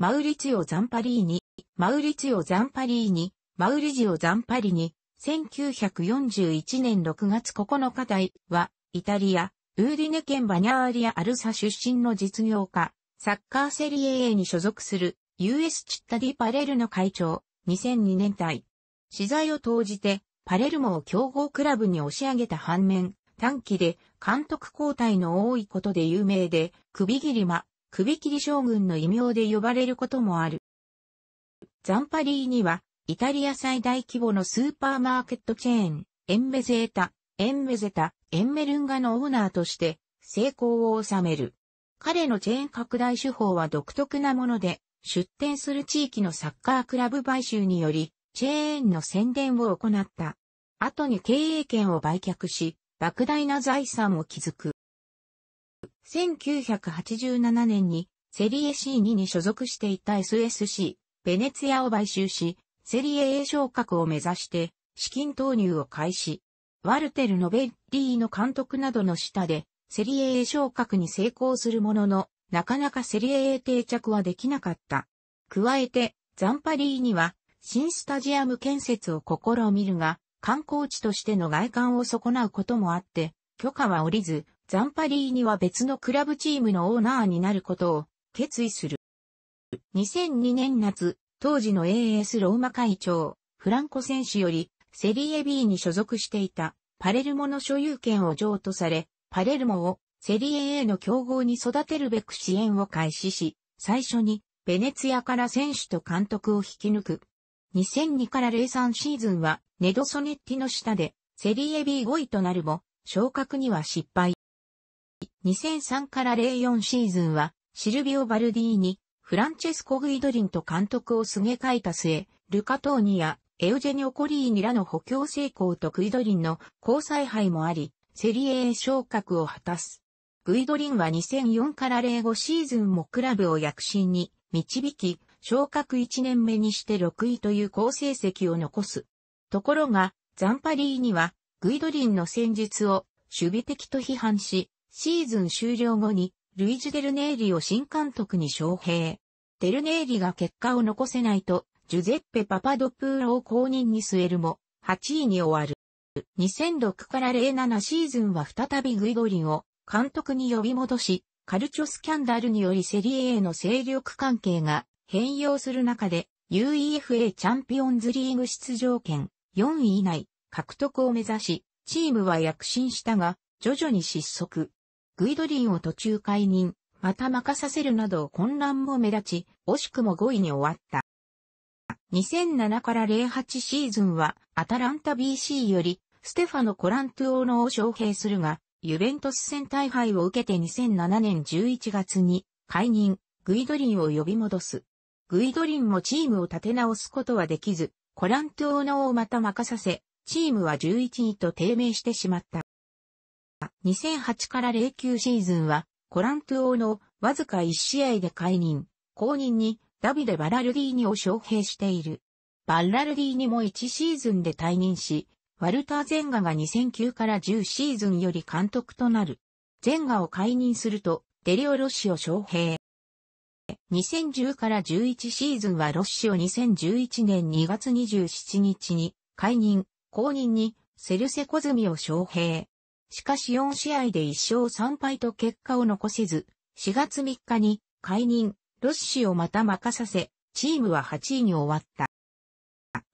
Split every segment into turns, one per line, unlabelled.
マウリチオ・ザンパリーニ、マウリチオ・ザンパリーニ、マウリジオ・ザンパリニ、1941年6月9日台は、イタリア、ウーディネ県バニャーリア・アルサ出身の実業家、サッカーセリエ A に所属する、US チッタディ・パレルの会長、2002年代。資材を投じて、パレルモを強豪クラブに押し上げた反面、短期で監督交代の多いことで有名で、首切り間、首切り将軍の異名で呼ばれることもある。ザンパリーには、イタリア最大規模のスーパーマーケットチェーン、エンベゼータ、エンベゼタ、エンメルンガのオーナーとして、成功を収める。彼のチェーン拡大手法は独特なもので、出店する地域のサッカークラブ買収により、チェーンの宣伝を行った。後に経営権を売却し、莫大な財産を築く。1987年にセリエ C2 に所属していた SSC、ベネツィアを買収し、セリエ A 昇格を目指して資金投入を開始。ワルテル・ノベッリーの監督などの下で、セリエ A 昇格に成功するものの、なかなかセリエ A 定着はできなかった。加えて、ザンパリーには、新スタジアム建設を試みるが、観光地としての外観を損なうこともあって、許可は下りず、ザンパリーニは別のクラブチームのオーナーになることを決意する。2002年夏、当時の AS ローマ会長、フランコ選手よりセリエ B に所属していたパレルモの所有権を譲渡され、パレルモをセリエ A の競合に育てるべく支援を開始し、最初にベネツィアから選手と監督を引き抜く。2002から03シーズンはネドソネッティの下でセリエ B5 位となるも、昇格には失敗。2003から04シーズンは、シルビオ・バルディーニ、フランチェスコ・グイドリンと監督をすげ替えた末、ルカ・トーニやエウジェニオ・コリーニらの補強成功とグイドリンの交際杯もあり、セリエ A 昇格を果たす。グイドリンは2004から05シーズンもクラブを躍進に導き、昇格1年目にして6位という好成績を残す。ところが、ザンパリーには、グイドリンの戦術を守備的と批判し、シーズン終了後に、ルイジ・デルネーリを新監督に招聘。デルネーリが結果を残せないと、ジュゼッペ・パパドプーロを公認に据えるも、8位に終わる。2006から07シーズンは再びグイドリを監督に呼び戻し、カルチョスキャンダルによりセリエ A の勢力関係が変容する中で UEFA チャンピオンズリーグ出場権4位以内獲得を目指し、チームは躍進したが徐々に失速。グイドリンを途中解任、また任させるなど混乱も目立ち、惜しくも5位に終わった。2007から08シーズンは、アタランタ BC より、ステファノ・コラントゥオーノを招聘するが、ユベントス戦大敗を受けて2007年11月に、解任、グイドリンを呼び戻す。グイドリンもチームを立て直すことはできず、コラントゥオーノをまた任させ、チームは11位と低迷してしまった。2008から09シーズンは、コラントゥ王のわずか1試合で解任、後任にダビデ・バラルディーニを招聘している。バラルディーニも1シーズンで退任し、ワルター・ゼンガが2009から10シーズンより監督となる。ゼンガを解任すると、デリオ・ロッシを招聘。2010から11シーズンはロッシを2011年2月27日に解任、後任にセルセコズミを招聘。しかし4試合で1勝3敗と結果を残せず、4月3日に解任、ロッシをまた任させ、チームは8位に終わった。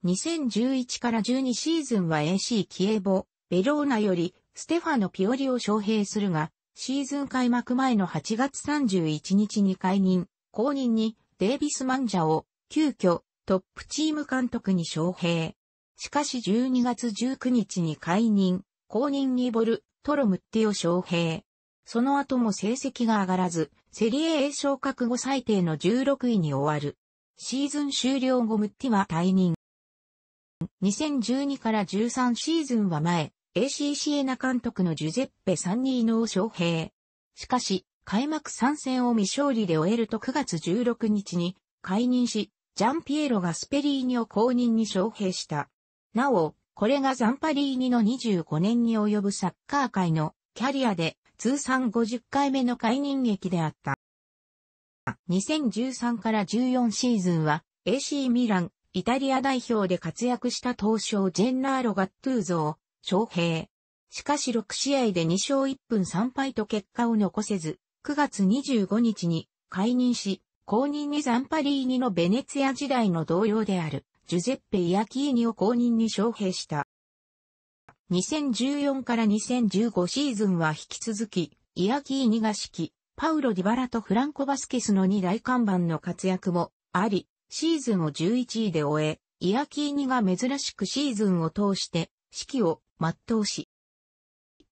2011から12シーズンは AC キエボ、ベローナよりステファノ・ピオリを招聘するが、シーズン開幕前の8月31日に解任、後任にデイビス・マンジャを急遽トップチーム監督に招聘。しかし12月19日に解任、公認にボル、トロムッティを招聘。その後も成績が上がらず、セリエ A 昇格後最低の16位に終わる。シーズン終了後ムッティは退任。2012から13シーズンは前、AC c エナ監督のジュゼッペ・サンニーノを将兵。しかし、開幕参戦を未勝利で終えると9月16日に解任し、ジャンピエロがスペリーニを公認に招聘した。なお、これがザンパリーニの25年に及ぶサッカー界のキャリアで通算50回目の解任劇であった。2013から14シーズンは AC ミラン、イタリア代表で活躍した東証ジェンナーロ・ガットゥーゾー、昌平。しかし6試合で2勝1分3敗と結果を残せず、9月25日に解任し、後任にザンパリーニのベネツィア時代の同僚であるジュゼッペ・イアキーニを公認に招聘した。2014から2015シーズンは引き続き、イアキーニが指揮、パウロ・ディバラとフランコ・バスケスの2大看板の活躍もあり、シーズンを11位で終え、イアキーニが珍しくシーズンを通して指揮を全うし。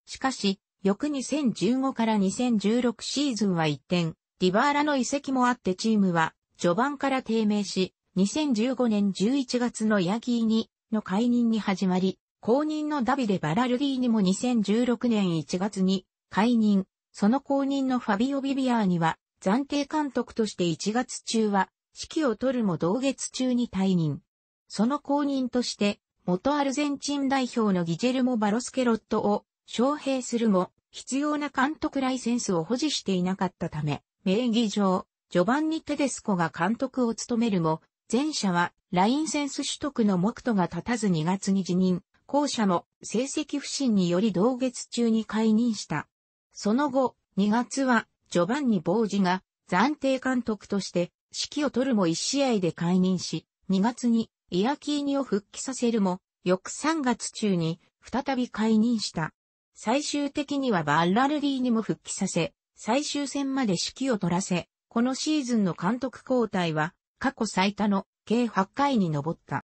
しかし、翌2015から2016シーズンは一転、ディバーラの移籍もあってチームは序盤から低迷し、2015年11月のヤギーニの解任に始まり、後任のダビデ・バラルディーニも2016年1月に解任、その後任のファビオ・ビビアーニは暫定監督として1月中は指揮を取るも同月中に退任。その後任として元アルゼンチン代表のギジェルモ・バロスケロットを招聘するも必要な監督ライセンスを保持していなかったため、名義上、ジョバンニ・テデスコが監督を務めるも、前者はラインセンス取得の目途が立たず2月に辞任、後者も成績不振により同月中に解任した。その後、2月はジョバンニ・が暫定監督として指揮を取るも1試合で解任し、2月にイアキーニを復帰させるも、翌3月中に再び解任した。最終的にはバッラルリーにも復帰させ、最終戦まで指揮を取らせ、このシーズンの監督交代は過去最多の計8回に上った。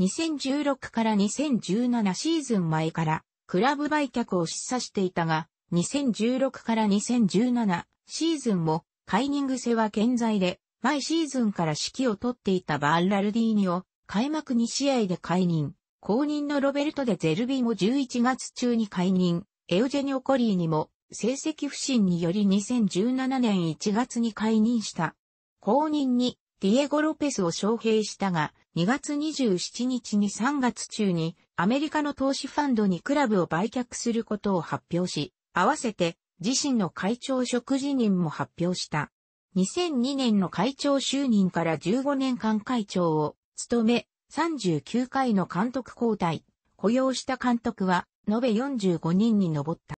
2016から2017シーズン前からクラブ売却を示唆していたが、2016から2017シーズンもカイニングは健在で、毎シーズンから指揮を取っていたバーラルディーニを開幕2試合で解任。後任のロベルト・でゼルビも11月中に解任。エウジェニオ・コリーにも成績不振により2017年1月に解任した。後任にディエゴ・ロペスを招聘したが、2月27日に3月中にアメリカの投資ファンドにクラブを売却することを発表し、合わせて自身の会長職辞任も発表した。2002年の会長就任から15年間会長を務め、39回の監督交代、雇用した監督は延べ45人に上った。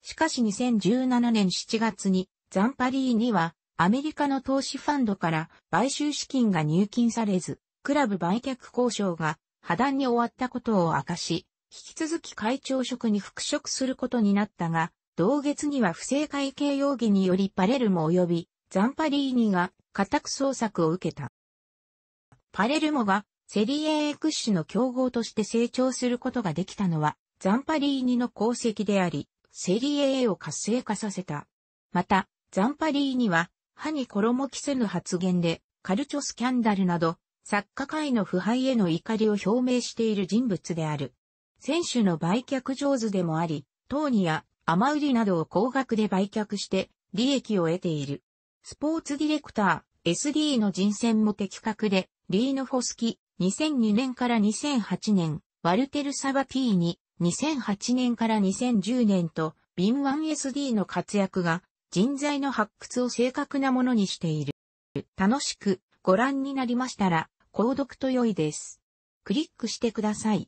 しかし2017年7月にザンパリーにはアメリカの投資ファンドから買収資金が入金されず、クラブ売却交渉が破談に終わったことを明かし、引き続き会長職に復職することになったが、同月には不正会計容疑によりパレルモ及びザンパリーニが家宅捜索を受けた。パレルモがセリエ A 屈指の競合として成長することができたのはザンパリーニの功績であり、セリエ A を活性化させた。また、ザンパリーニは歯に衣着せぬ発言で、カルチョスキャンダルなど、作家界の腐敗への怒りを表明している人物である。選手の売却上手でもあり、トーニやアマウリなどを高額で売却して利益を得ている。スポーツディレクター、SD の人選も的確で、リーノ・フォスキ、2002年から2008年、ワルテル・サバティーニ、2008年から2010年と、敏腕 SD の活躍が人材の発掘を正確なものにしている。楽しくご覧になりましたら、購読と良いです。クリックしてください。